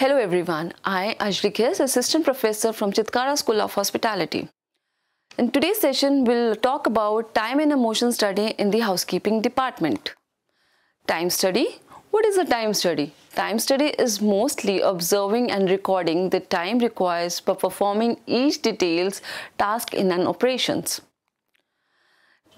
Hello everyone, I Ajri Kes, Assistant Professor from Chitkara School of Hospitality. In today's session, we'll talk about time and emotion study in the housekeeping department. Time study? What is a time study? Time study is mostly observing and recording the time required for performing each detailed task in an operations.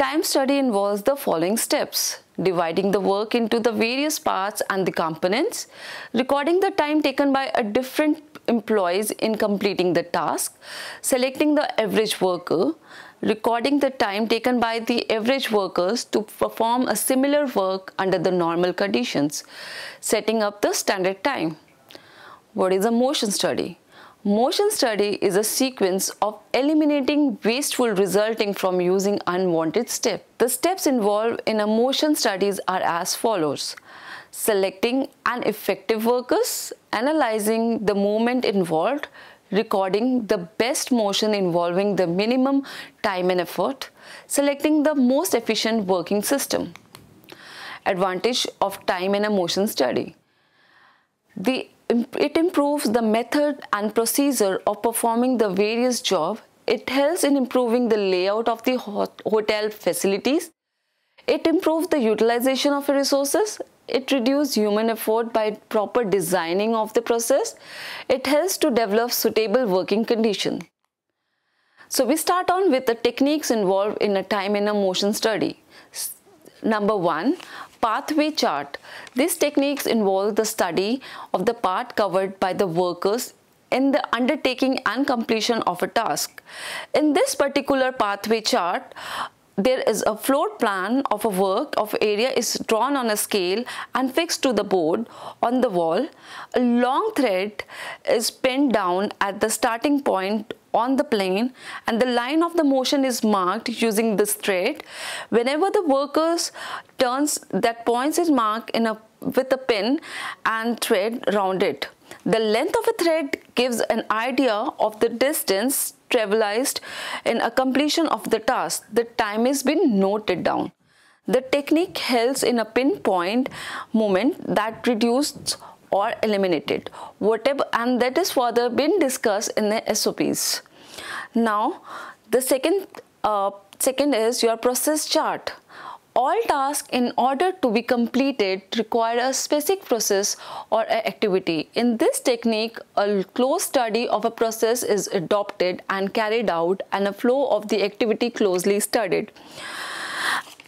Time study involves the following steps. Dividing the work into the various parts and the components, recording the time taken by a different employees in completing the task, selecting the average worker, recording the time taken by the average workers to perform a similar work under the normal conditions, setting up the standard time. What is a motion study? Motion study is a sequence of eliminating wasteful resulting from using unwanted step. The steps involved in a motion studies are as follows. Selecting an effective workers, analyzing the movement involved, recording the best motion involving the minimum time and effort, selecting the most efficient working system. Advantage of time in a motion study. The it improves the method and procedure of performing the various job. It helps in improving the layout of the hotel facilities. It improves the utilization of resources. It reduces human effort by proper designing of the process. It helps to develop suitable working conditions. So we start on with the techniques involved in a time in a motion study. Number one, Pathway chart. These techniques involve the study of the part covered by the workers in the undertaking and completion of a task. In this particular pathway chart, there is a floor plan of a work of area is drawn on a scale and fixed to the board on the wall. A long thread is pinned down at the starting point on the plane and the line of the motion is marked using this thread. Whenever the workers turns that points is marked in a, with a pin and thread round it. The length of a thread gives an idea of the distance travelled. in a completion of the task. The time is been noted down. The technique helps in a pinpoint moment that reduces or eliminated whatever and that is further been discussed in the SOPs now the second uh, second is your process chart all tasks in order to be completed require a specific process or activity. In this technique, a close study of a process is adopted and carried out and a flow of the activity closely studied.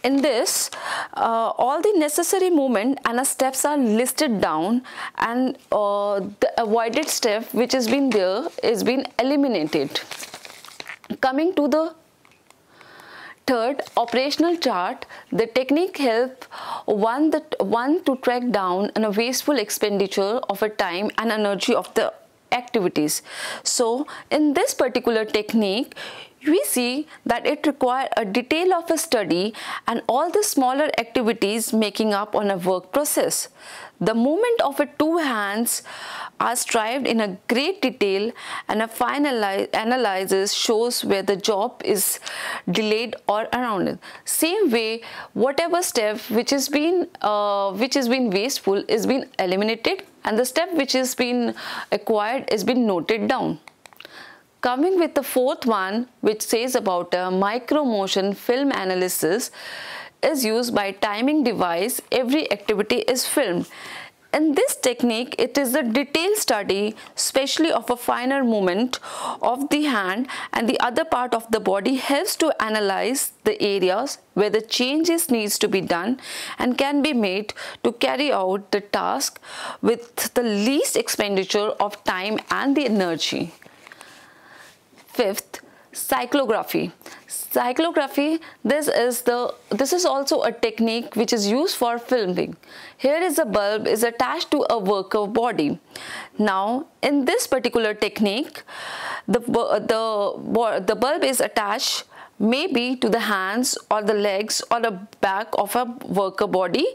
In this, uh, all the necessary movement and the steps are listed down and uh, the avoided step which has been there is been eliminated. Coming to the Third, operational chart. The technique help one one to track down a wasteful expenditure of a time and energy of the activities. So in this particular technique, we see that it require a detail of a study and all the smaller activities making up on a work process. The movement of a two hands are strived in a great detail and a final analysis shows where the job is delayed or around. it. Same way, whatever step which has been uh, which has been wasteful is being eliminated and the step which has been acquired is been noted down. Coming with the fourth one, which says about a micro motion film analysis is used by timing device every activity is filmed. In this technique, it is a detailed study, especially of a finer movement of the hand and the other part of the body helps to analyze the areas where the changes needs to be done and can be made to carry out the task with the least expenditure of time and the energy. Fifth, cyclography cyclography this is the this is also a technique which is used for filming here is a bulb is attached to a worker body now in this particular technique the the the bulb is attached may be to the hands or the legs or the back of a worker body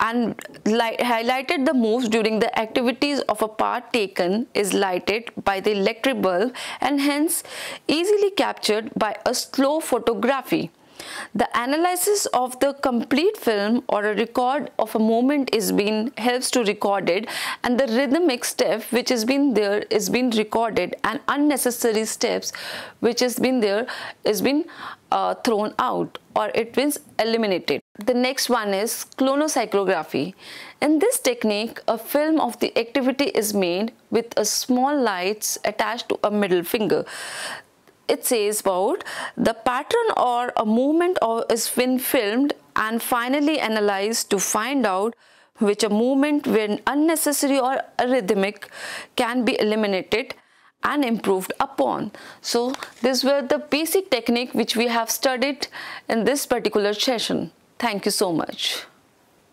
and highlighted the moves during the activities of a part taken is lighted by the electric bulb and hence easily captured by a slow photography. The analysis of the complete film or a record of a moment is being helps to record it and the rhythmic step which has been there is being recorded and unnecessary steps which has been there is been uh, thrown out or it means eliminated. The next one is clonocyclography. In this technique, a film of the activity is made with a small lights attached to a middle finger it says about the pattern or a movement of, is been filmed and finally analyzed to find out which a movement when unnecessary or arrhythmic can be eliminated and improved upon. So these were the basic technique which we have studied in this particular session. Thank you so much.